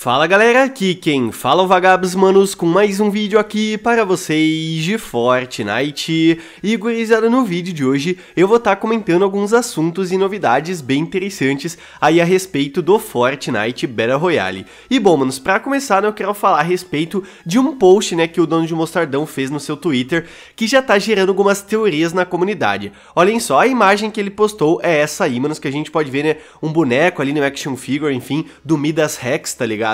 Fala galera, aqui quem fala é o Vagabos Manos com mais um vídeo aqui para vocês de Fortnite. E gurizada, no vídeo de hoje eu vou estar tá comentando alguns assuntos e novidades bem interessantes aí a respeito do Fortnite Battle Royale. E bom, manos, para começar né, eu quero falar a respeito de um post né, que o dono de Mostardão fez no seu Twitter que já tá gerando algumas teorias na comunidade. Olhem só, a imagem que ele postou é essa aí, manos, que a gente pode ver né, um boneco ali no né, action figure, enfim, do Midas Rex, tá ligado?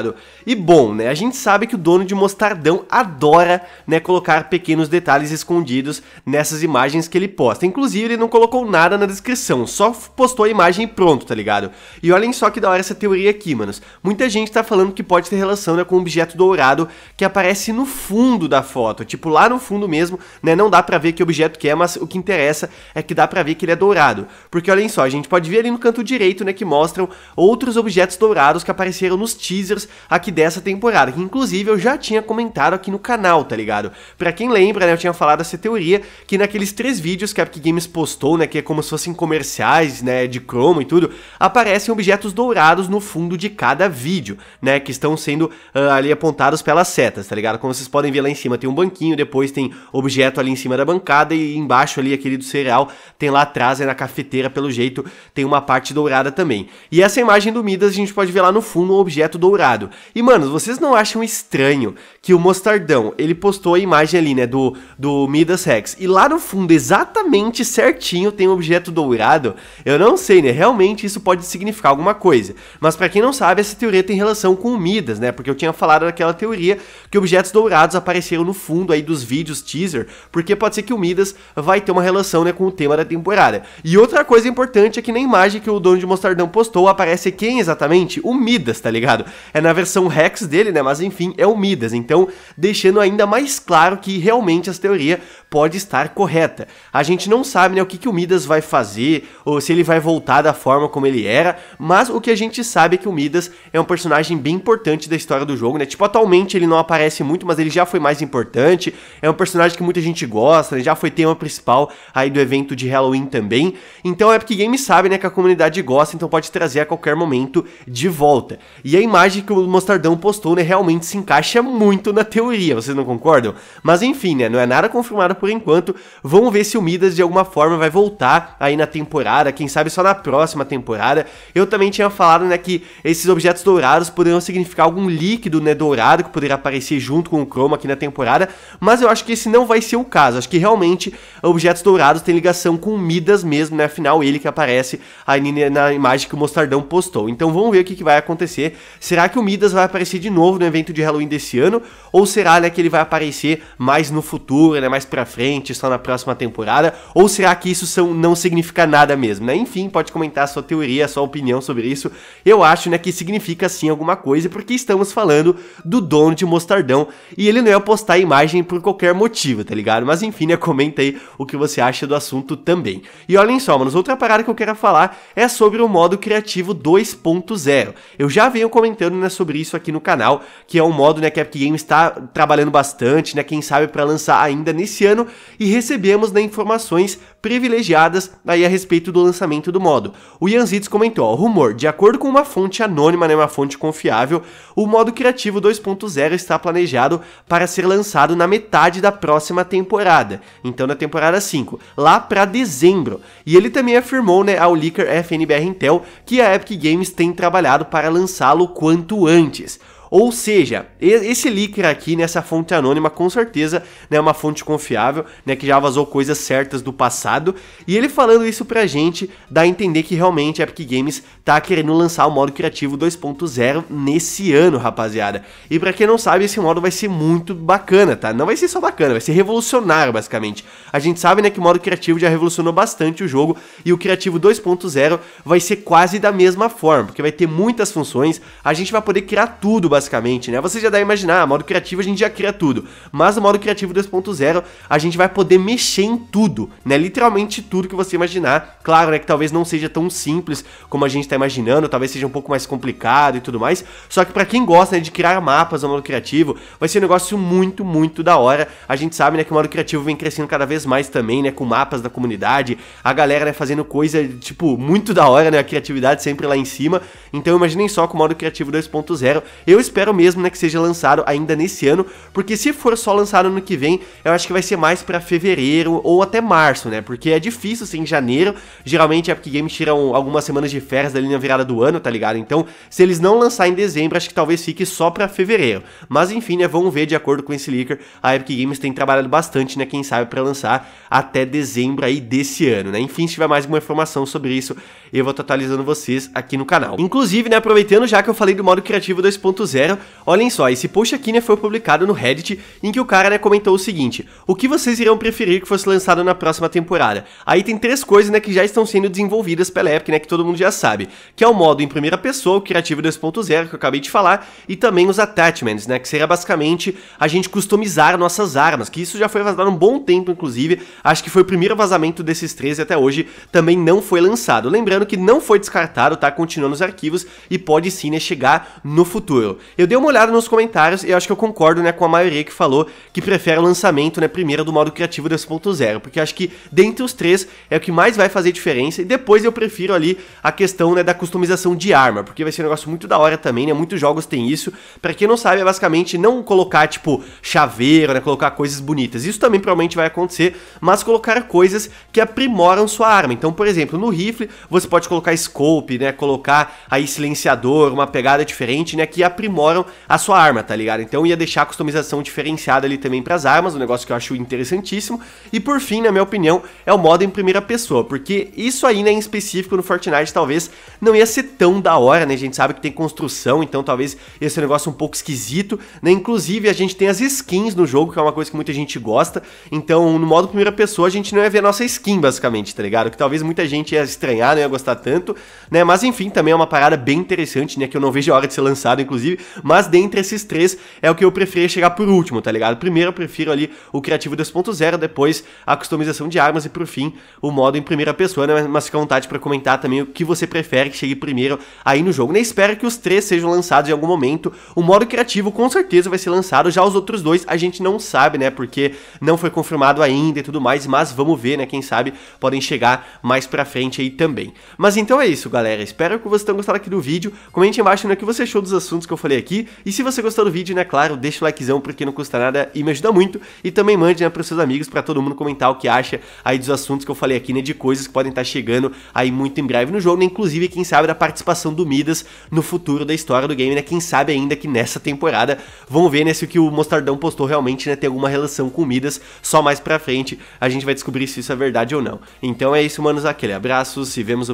e bom, né? A gente sabe que o dono de mostardão adora, né, colocar pequenos detalhes escondidos nessas imagens que ele posta. Inclusive, ele não colocou nada na descrição, só postou a imagem e pronto, tá ligado? E olhem só que da hora essa teoria aqui, manos. Muita gente tá falando que pode ter relação né, com um objeto dourado que aparece no fundo da foto, tipo lá no fundo mesmo, né? Não dá para ver que objeto que é, mas o que interessa é que dá para ver que ele é dourado. Porque olhem só, a gente pode ver ali no canto direito, né, que mostram outros objetos dourados que apareceram nos teasers aqui dessa temporada, que inclusive eu já tinha comentado aqui no canal, tá ligado? Pra quem lembra, né, eu tinha falado essa teoria que naqueles três vídeos que a Epic Games postou, né, que é como se fossem comerciais, né, de cromo e tudo, aparecem objetos dourados no fundo de cada vídeo, né, que estão sendo uh, ali apontados pelas setas, tá ligado? Como vocês podem ver lá em cima tem um banquinho, depois tem objeto ali em cima da bancada e embaixo ali aquele do cereal, tem lá atrás, é na cafeteira, pelo jeito, tem uma parte dourada também. E essa imagem do Midas a gente pode ver lá no fundo um objeto dourado. E, mano, vocês não acham estranho que o Mostardão, ele postou a imagem ali, né, do, do Midas Rex. E lá no fundo, exatamente certinho, tem um objeto dourado. Eu não sei, né, realmente isso pode significar alguma coisa. Mas para quem não sabe, essa teoria tem relação com o Midas, né, porque eu tinha falado daquela teoria que objetos dourados apareceram no fundo aí dos vídeos teaser, porque pode ser que o Midas vai ter uma relação, né, com o tema da temporada. E outra coisa importante é que na imagem que o dono de Mostardão postou, aparece quem exatamente? O Midas, tá ligado? É na versão Rex dele, né? Mas enfim, é o Midas. Então, deixando ainda mais claro que realmente essa teoria pode estar correta. A gente não sabe né, o que, que o Midas vai fazer, ou se ele vai voltar da forma como ele era, mas o que a gente sabe é que o Midas é um personagem bem importante da história do jogo, né? Tipo, atualmente ele não aparece muito, mas ele já foi mais importante. É um personagem que muita gente gosta, né? já foi tema principal aí do evento de Halloween também. Então a porque game sabe, né, que a comunidade gosta, então pode trazer a qualquer momento de volta. E a imagem que o Mostardão postou, né, realmente se encaixa muito na teoria, vocês não concordam? Mas enfim, né, não é nada confirmado por enquanto, vamos ver se o Midas de alguma forma vai voltar aí na temporada, quem sabe só na próxima temporada. Eu também tinha falado, né, que esses objetos dourados poderiam significar algum líquido, né, dourado que poderia aparecer junto com o Chroma aqui na temporada, mas eu acho que esse não vai ser o caso, acho que realmente objetos dourados têm ligação com o Midas mesmo, né, afinal ele que aparece aí na imagem que o Mostardão postou. Então vamos ver o que, que vai acontecer, será que o Midas vai aparecer de novo no evento de Halloween desse ano? Ou será né, que ele vai aparecer mais no futuro, né, mais pra frente, só na próxima temporada? Ou será que isso são, não significa nada mesmo? Né? Enfim, pode comentar a sua teoria, a sua opinião sobre isso. Eu acho né, que significa sim alguma coisa, porque estamos falando do dono de Mostardão e ele não ia postar a imagem por qualquer motivo, tá ligado? Mas enfim, né, comenta aí o que você acha do assunto também. E olhem só, manos, outra parada que eu quero falar é sobre o modo criativo 2.0. Eu já venho comentando né, sobre isso aqui no canal, que é um modo né, que a Epic Games está trabalhando bastante, né, quem sabe para lançar ainda nesse ano, e recebemos né, informações privilegiadas aí a respeito do lançamento do modo. O Zitz comentou, ó, rumor, de acordo com uma fonte anônima, né, uma fonte confiável, o modo criativo 2.0 está planejado para ser lançado na metade da próxima temporada, então na temporada 5, lá para dezembro. E ele também afirmou, né, ao Leaker FNBR Intel, que a Epic Games tem trabalhado para lançá-lo quanto antes. Ou seja, esse leaker aqui nessa fonte anônima, com certeza, né, é né, uma fonte confiável, né, que já vazou coisas certas do passado. E ele falando isso pra gente, dá a entender que realmente a Epic Games tá querendo lançar o modo criativo 2.0 nesse ano, rapaziada. E pra quem não sabe, esse modo vai ser muito bacana, tá? Não vai ser só bacana, vai ser revolucionário, basicamente. A gente sabe, né, que o modo criativo já revolucionou bastante o jogo e o criativo 2.0 vai ser quase da mesma forma, porque vai ter muitas funções, a gente vai poder criar tudo, basicamente basicamente, né? Você já deve imaginar, modo criativo a gente já cria tudo, mas o modo criativo 2.0 a gente vai poder mexer em tudo, né? Literalmente tudo que você imaginar. Claro, né, que talvez não seja tão simples como a gente tá imaginando, talvez seja um pouco mais complicado e tudo mais, só que para quem gosta né, de criar mapas no modo criativo, vai ser um negócio muito, muito da hora. A gente sabe, né, que o modo criativo vem crescendo cada vez mais também, né, com mapas da comunidade, a galera, né, fazendo coisa, tipo, muito da hora, né, a criatividade sempre lá em cima. Então imaginem só com o modo criativo 2.0. Eu espero espero mesmo né, que seja lançado ainda nesse ano, porque se for só lançado no que vem, eu acho que vai ser mais para fevereiro ou até março, né? Porque é difícil ser assim, em janeiro, geralmente a Epic Games tiram algumas semanas de férias da linha virada do ano, tá ligado? Então, se eles não lançar em dezembro, acho que talvez fique só para fevereiro. Mas enfim, né, vamos ver de acordo com esse leaker, a Epic Games tem trabalhado bastante, né, quem sabe para lançar até dezembro aí desse ano, né? Enfim, se tiver mais alguma informação sobre isso, e eu vou estar atualizando vocês aqui no canal. Inclusive, né, aproveitando já que eu falei do modo criativo 2.0, olhem só, esse post aqui, né, foi publicado no Reddit, em que o cara, né, comentou o seguinte, o que vocês irão preferir que fosse lançado na próxima temporada? Aí tem três coisas, né, que já estão sendo desenvolvidas pela Epic, né, que todo mundo já sabe, que é o modo em primeira pessoa, o criativo 2.0, que eu acabei de falar, e também os attachments, né, que seria basicamente a gente customizar nossas armas, que isso já foi vazado há um bom tempo, inclusive, acho que foi o primeiro vazamento desses três e até hoje também não foi lançado. Lembrando Lembrando que não foi descartado, tá? Continuando os arquivos e pode sim, né, chegar no futuro. Eu dei uma olhada nos comentários e acho que eu concordo, né, com a maioria que falou que prefere o lançamento, né, primeiro do modo criativo 2.0, porque acho que dentre os três é o que mais vai fazer diferença e depois eu prefiro ali a questão, né, da customização de arma, porque vai ser um negócio muito da hora também, né, muitos jogos têm isso. Para quem não sabe, é basicamente não colocar, tipo, chaveiro, né, colocar coisas bonitas. Isso também provavelmente vai acontecer, mas colocar coisas que aprimoram sua arma. Então, por exemplo, no rifle, você você pode colocar scope, né? Colocar aí silenciador, uma pegada diferente, né? Que aprimoram a sua arma, tá ligado? Então ia deixar a customização diferenciada ali também para as armas, um negócio que eu acho interessantíssimo. E por fim, na minha opinião, é o modo em primeira pessoa, porque isso aí, né, em específico no Fortnite, talvez não ia ser tão da hora, né? A gente sabe que tem construção, então talvez esse negócio um pouco esquisito, né? Inclusive, a gente tem as skins no jogo, que é uma coisa que muita gente gosta. Então, no modo primeira pessoa, a gente não ia ver a nossa skin, basicamente, tá ligado? Que talvez muita gente ia estranhar, né? gostar tanto, né? Mas enfim, também é uma parada bem interessante, né? Que eu não vejo a hora de ser lançado, inclusive. Mas dentre esses três, é o que eu prefiro chegar por último, tá ligado? Primeiro eu prefiro ali o Criativo 2.0, depois a customização de armas e por fim o modo em primeira pessoa, né? Mas fica à vontade para comentar também o que você prefere que chegue primeiro aí no jogo. Né? Espero que os três sejam lançados em algum momento. O modo criativo com certeza vai ser lançado, já os outros dois a gente não sabe, né? Porque não foi confirmado ainda e tudo mais, mas vamos ver, né? Quem sabe podem chegar mais pra frente aí também. Mas então é isso, galera. Espero que vocês tenham gostado aqui do vídeo. Comente embaixo né, o que você achou dos assuntos que eu falei aqui. E se você gostou do vídeo, né, claro, deixa o likezão porque não custa nada e me ajuda muito. E também mande né, os seus amigos, para todo mundo comentar o que acha aí dos assuntos que eu falei aqui, né, de coisas que podem estar tá chegando aí muito em breve no jogo, né, inclusive, quem sabe, da participação do Midas no futuro da história do game, né, quem sabe ainda que nessa temporada, vão ver, né, se o que o Mostardão postou realmente, né, tem alguma relação com o Midas, só mais pra frente a gente vai descobrir se isso é verdade ou não. Então é isso, manos, aquele abraço, se vemos no